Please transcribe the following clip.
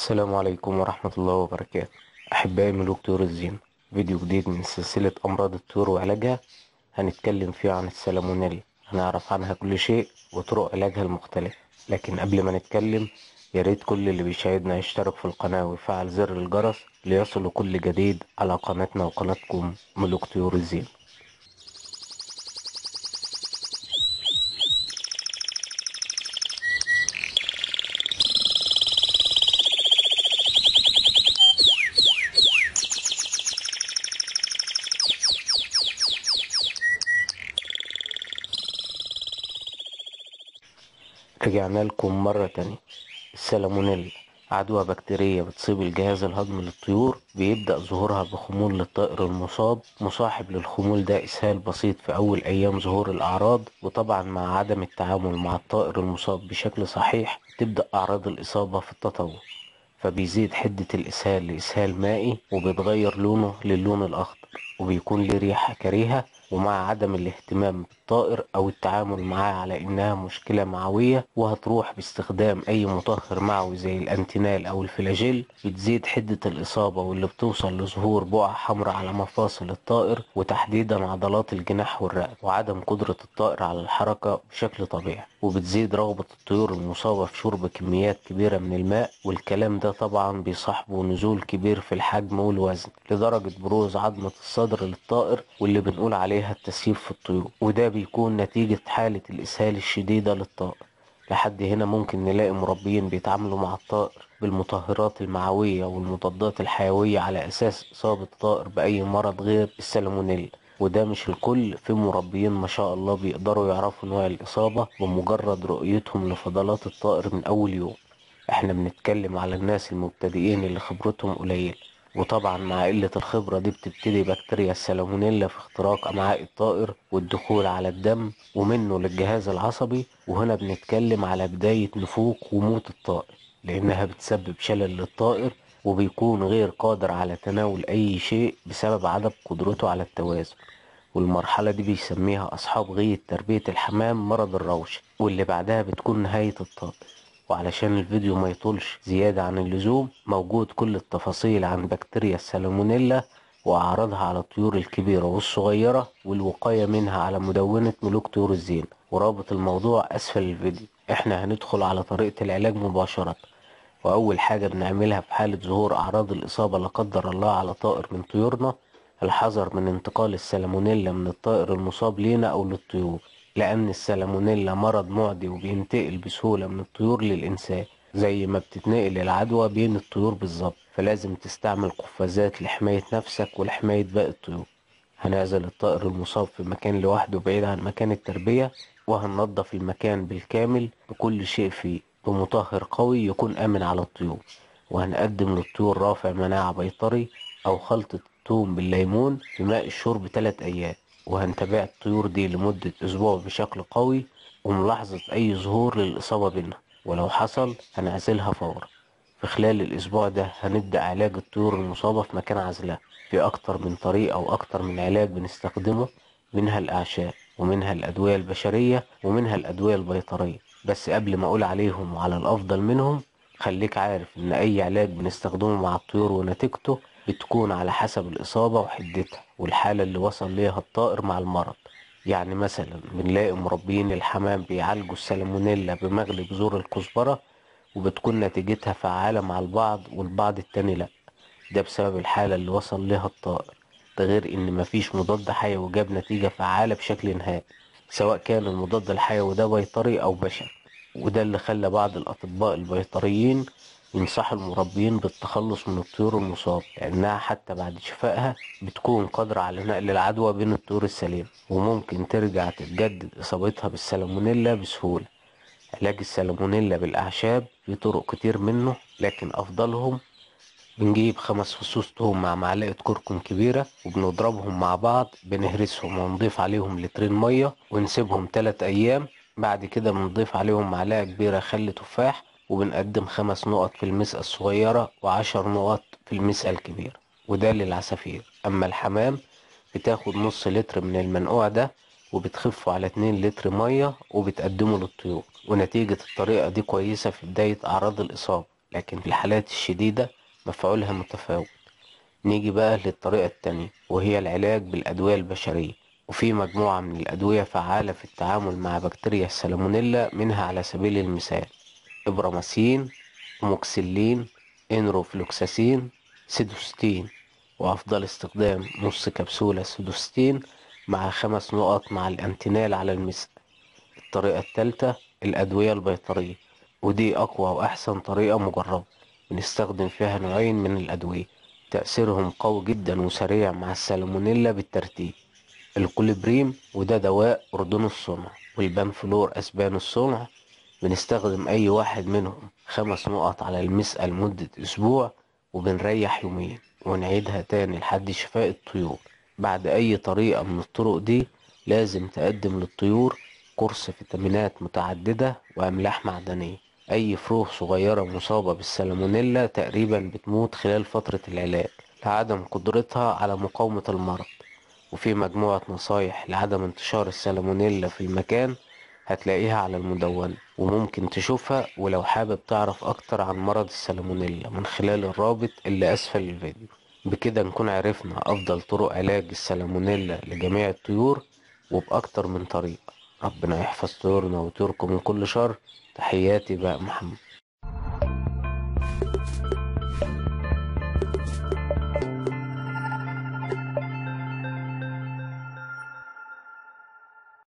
السلام عليكم ورحمة الله وبركاته أحبائي ملوك طيور الزين فيديو جديد من سلسلة أمراض الطيور وعلاجها هنتكلم فيه عن السلمونيلا هنعرف عنها كل شيء وطرق علاجها المختلفة لكن قبل ما نتكلم ياريت كل اللي بيشاهدنا يشترك في القناة ويفعل زر الجرس ليصلوا كل جديد على قناتنا وقناتكم ملوك طيور الزين رجعنا لكم مرة تانية السلمونيلا عدوى بكتيرية بتصيب الجهاز الهضمي للطيور بيبدأ ظهورها بخمول للطائر المصاب مصاحب للخمول ده إسهال بسيط في أول أيام ظهور الأعراض وطبعا مع عدم التعامل مع الطائر المصاب بشكل صحيح تبدأ أعراض الإصابة في التطور فبيزيد حدة الإسهال لإسهال مائي وبيتغير لونه للون الأخضر وبيكون ليه ريحة كريهة ومع عدم الاهتمام الطائر أو التعامل معاه على إنها مشكلة معوية وهتروح باستخدام أي مطهر معوي زي الأنتينال أو الفلاجيل بتزيد حدة الإصابة واللي بتوصل لظهور بقع حمراء على مفاصل الطائر وتحديدا عضلات الجناح والرقبة وعدم قدرة الطائر على الحركة بشكل طبيعي وبتزيد رغبة الطيور المصابة في شرب كميات كبيرة من الماء والكلام ده طبعا بيصاحبه نزول كبير في الحجم والوزن لدرجة بروز عظمة الصدر للطائر واللي بنقول عليها التسييف في الطيور وده بيكون نتيجة حالة الإسهال الشديدة للطائر لحد هنا ممكن نلاقي مربيين بيتعاملوا مع الطائر بالمطهرات المعوية والمضادات الحيوية على أساس إصابة الطائر بأي مرض غير السالمونيلا وده مش الكل في مربيين ما شاء الله بيقدروا يعرفوا نوع الإصابة بمجرد رؤيتهم لفضلات الطائر من أول يوم احنا بنتكلم على الناس المبتدئين اللي خبرتهم قليلة وطبعا مع قلة الخبرة دي بتبتدي بكتيريا السالمونيلا في اختراق أمعاء الطائر والدخول على الدم ومنه للجهاز العصبي وهنا بنتكلم على بداية نفوق وموت الطائر لأنها بتسبب شلل للطائر وبيكون غير قادر على تناول أي شيء بسبب عدم قدرته على التوازن والمرحلة دي بيسميها أصحاب غية تربية الحمام مرض الروشة واللي بعدها بتكون نهاية الطائر وعلشان الفيديو ما يطولش زيادة عن اللزوم موجود كل التفاصيل عن بكتيريا السالمونيلا وأعراضها على الطيور الكبيرة والصغيرة والوقاية منها على مدونة ملوك طيور الزين ورابط الموضوع أسفل الفيديو احنا هندخل على طريقة العلاج مباشرة وأول حاجة بنعملها في حالة ظهور أعراض الإصابة لا قدر الله على طائر من طيورنا الحذر من انتقال السالمونيلا من الطائر المصاب لينا أو للطيور لأن السلمونيلا مرض معدي وبينتقل بسهولة من الطيور للإنسان زي ما بتتنقل العدوى بين الطيور بالظبط فلازم تستعمل قفازات لحماية نفسك ولحماية باقي الطيور هنعزل الطائر المصاب في مكان لوحده بعيد عن مكان التربية وهننظف المكان بالكامل بكل شيء فيه بمطهر قوي يكون آمن على الطيور وهنقدم للطيور رافع مناعة بيطري أو خلطة الثوم بالليمون في ماء الشرب ثلاث أيام وهنتابع الطيور دي لمدة أسبوع بشكل قوي وملاحظة أي ظهور للإصابة بينا ولو حصل هنعزلها فورا في خلال الأسبوع ده هنبدأ علاج الطيور المصابة في مكان عزلها في أكتر من طريقة وأكتر من علاج بنستخدمه منها الأعشاب ومنها الأدوية البشرية ومنها الأدوية البيطرية بس قبل ما أقول عليهم وعلى الأفضل منهم خليك عارف إن أي علاج بنستخدمه مع الطيور ونتيجته بتكون على حسب الإصابة وحدتها والحالة اللي وصل ليها الطائر مع المرض يعني مثلا بنلاقي مربيين الحمام بيعالجوا السالمونيلا بمغلي زور الكزبرة وبتكون نتيجتها فعالة مع البعض والبعض التاني لأ ده بسبب الحالة اللي وصل ليها الطائر ده غير إن مفيش مضاد حيوي جاب نتيجة فعالة بشكل نهائي سواء كان المضاد الحيوي ده بيطري أو بشري وده اللي خلى بعض الأطباء البيطريين ينصح المربين بالتخلص من الطيور المصاب لأنها حتى بعد شفائها بتكون قادرة على نقل العدوى بين الطيور السليمة وممكن ترجع تتجدد إصابتها بالسالمونيلا بسهولة علاج السالمونيلا بالأعشاب في طرق كتير منه لكن أفضلهم بنجيب خمس فصوص توم مع معلقة كركم كبيرة وبنضربهم مع بعض بنهرسهم ونضيف عليهم لترين مية ونسيبهم تلات أيام بعد كده بنضيف عليهم معلقة كبيرة خل تفاح وبنقدم خمس نقط في المسقة الصغيرة وعشر نقط في المسقة الكبيرة وده للعصافير أما الحمام بتاخد نص لتر من المنقوع ده وبتخفه على اتنين لتر مية وبتقدمه للطيور ونتيجة الطريقة دي كويسة في بداية أعراض الإصابة لكن في الحالات الشديدة مفعولها متفاوت نيجي بقى للطريقة التانية وهي العلاج بالأدوية البشرية وفي مجموعة من الأدوية فعالة في التعامل مع بكتيريا السالمونيلا منها على سبيل المثال إبراماسين اموكسلين إنروفلوكساسين سيدوستين وأفضل استخدام نص كبسولة سيدوستين مع خمس نقط مع الأنتينال على المسك الطريقة الثالثة الأدوية البيطرية ودي أقوى وأحسن طريقة مجربة بنستخدم فيها نوعين من الأدوية تأثيرهم قوي جدا وسريع مع السالمونيلا بالترتيب الكوليبريم وده دواء أردن الصنع والبانفلور أسبان الصنع بنستخدم أي واحد منهم خمس نقط على المسألة لمدة أسبوع وبنريح يومين ونعيدها تاني لحد شفاء الطيور بعد أي طريقة من الطرق دي لازم تقدم للطيور قرص فيتامينات متعددة وأملاح معدنية أي فروخ صغيرة مصابة بالسالمونيلا تقريبا بتموت خلال فترة العلاج لعدم قدرتها على مقاومة المرض وفي مجموعة نصايح لعدم انتشار السالمونيلا في المكان هتلاقيها على المدونة وممكن تشوفها ولو حابب تعرف أكتر عن مرض السلمونيلا من خلال الرابط اللي أسفل الفيديو بكده نكون عرفنا أفضل طرق علاج السلمونيلا لجميع الطيور وبأكتر من طريقة ربنا يحفظ طيورنا وطيوركم من كل شر تحياتي بقى محمد